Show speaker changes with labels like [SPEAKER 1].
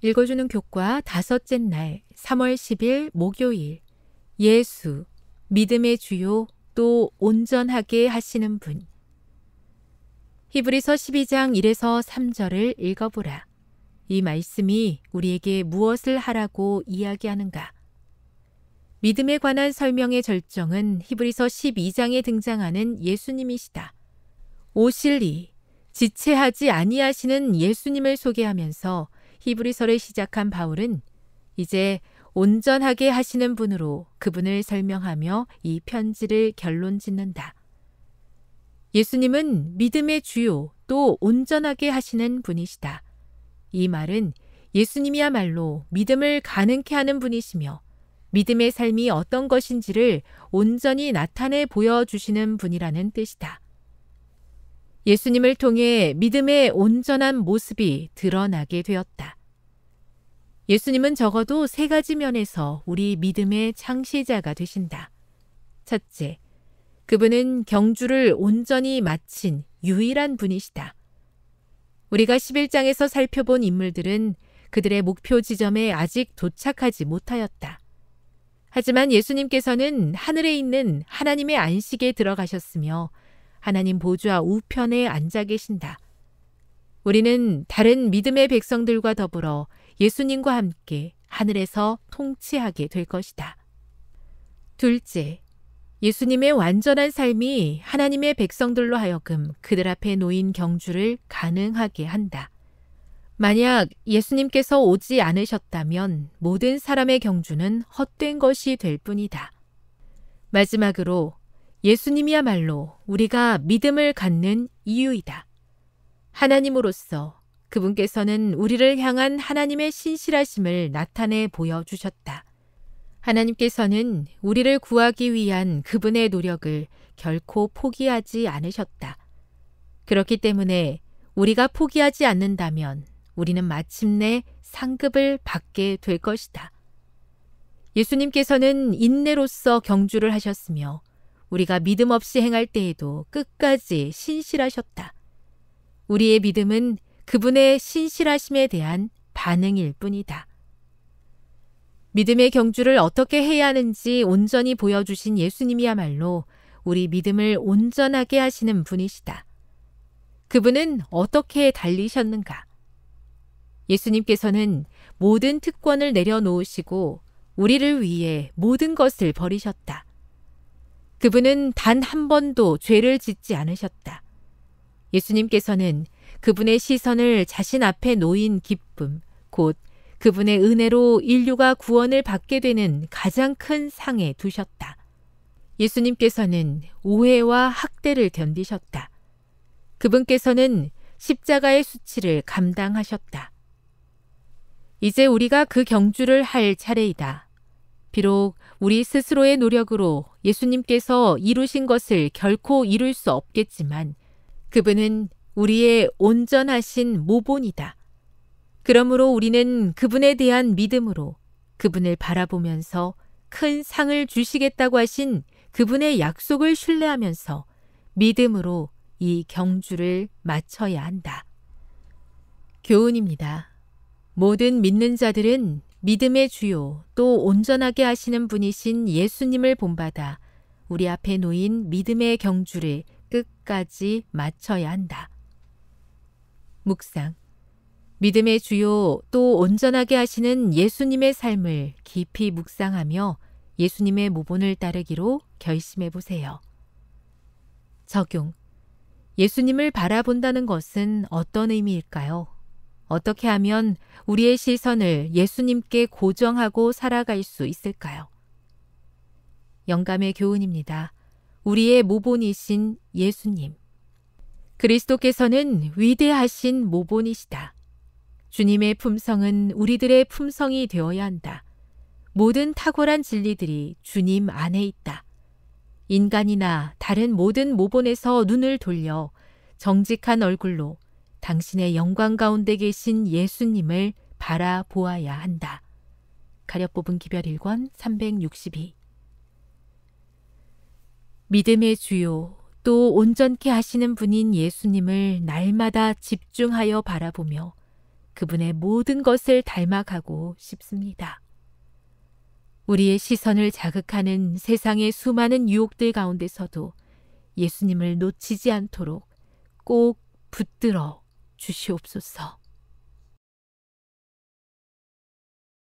[SPEAKER 1] 읽어주는 교과 다섯째 날 3월 10일 목요일 예수 믿음의 주요 또 온전하게 하시는 분 히브리서 12장 1에서 3절을 읽어보라. 이 말씀이 우리에게 무엇을 하라고 이야기하는가? 믿음에 관한 설명의 절정은 히브리서 12장에 등장하는 예수님이시다. 오실 이, 지체하지 아니하시는 예수님을 소개하면서 히브리서를 시작한 바울은 이제 온전하게 하시는 분으로 그분을 설명하며 이 편지를 결론 짓는다. 예수님은 믿음의 주요 또 온전하게 하시는 분이시다. 이 말은 예수님이야말로 믿음을 가능케 하는 분이시며 믿음의 삶이 어떤 것인지를 온전히 나타내 보여주시는 분이라는 뜻이다. 예수님을 통해 믿음의 온전한 모습이 드러나게 되었다. 예수님은 적어도 세 가지 면에서 우리 믿음의 창시자가 되신다. 첫째, 그분은 경주를 온전히 마친 유일한 분이시다. 우리가 11장에서 살펴본 인물들은 그들의 목표 지점에 아직 도착하지 못하였다. 하지만 예수님께서는 하늘에 있는 하나님의 안식에 들어가셨으며 하나님 보좌 우편에 앉아 계신다. 우리는 다른 믿음의 백성들과 더불어 예수님과 함께 하늘에서 통치하게 될 것이다. 둘째, 예수님의 완전한 삶이 하나님의 백성들로 하여금 그들 앞에 놓인 경주를 가능하게 한다. 만약 예수님께서 오지 않으셨다면 모든 사람의 경주는 헛된 것이 될 뿐이다. 마지막으로 예수님이야말로 우리가 믿음을 갖는 이유이다. 하나님으로서 그분께서는 우리를 향한 하나님의 신실하심을 나타내 보여주셨다. 하나님께서는 우리를 구하기 위한 그분의 노력을 결코 포기하지 않으셨다. 그렇기 때문에 우리가 포기하지 않는다면 우리는 마침내 상급을 받게 될 것이다. 예수님께서는 인내로서 경주를 하셨으며 우리가 믿음 없이 행할 때에도 끝까지 신실하셨다. 우리의 믿음은 그분의 신실하심에 대한 반응일 뿐이다. 믿음의 경주를 어떻게 해야 하는지 온전히 보여주신 예수님이야말로 우리 믿음을 온전하게 하시는 분이시다. 그분은 어떻게 달리셨는가? 예수님께서는 모든 특권을 내려놓으시고 우리를 위해 모든 것을 버리셨다. 그분은 단 한 번도 죄를 짓지 않으셨다. 예수님께서는 그분의 시선을 자신 앞에 놓인 기쁨, 곧 그분의 은혜로 인류가 구원을 받게 되는 가장 큰 상에 두셨다. 예수님께서는 오해와 학대를 견디셨다. 그분께서는 십자가의 수치를 감당하셨다. 이제 우리가 그 경주를 할 차례이다. 비록 우리 스스로의 노력으로 예수님께서 이루신 것을 결코 이룰 수 없겠지만 그분은 우리의 온전하신 모본이다. 그러므로 우리는 그분에 대한 믿음으로 그분을 바라보면서 큰 상을 주시겠다고 하신 그분의 약속을 신뢰하면서 믿음으로 이 경주를 마쳐야 한다. 교훈입니다. 모든 믿는 자들은 믿음의 주요 또 온전하게 하시는 분이신 예수님을 본받아 우리 앞에 놓인 믿음의 경주를 끝까지 마쳐야 한다. 묵상. 믿음의 주요 또 온전하게 하시는 예수님의 삶을 깊이 묵상하며 예수님의 모본을 따르기로 결심해 보세요. 적용. 예수님을 바라본다는 것은 어떤 의미일까요? 어떻게 하면 우리의 시선을 예수님께 고정하고 살아갈 수 있을까요? 영감의 교훈입니다. 우리의 모본이신 예수님. 그리스도께서는 위대하신 모본이시다. 주님의 품성은 우리들의 품성이 되어야 한다. 모든 탁월한 진리들이 주님 안에 있다. 인간이나 다른 모든 모본에서 눈을 돌려 정직한 얼굴로 당신의 영광 가운데 계신 예수님을 바라보아야 한다. 가려뽑은 기별 1권 362 믿음의 주요 또 온전케 하시는 분인 예수님을 날마다 집중하여 바라보며 그분의 모든 것을 닮아가고 싶습니다. 우리의 시선을 자극하는 세상의 수많은 유혹들 가운데서도 예수님을 놓치지 않도록 꼭 붙들어 주시옵소서.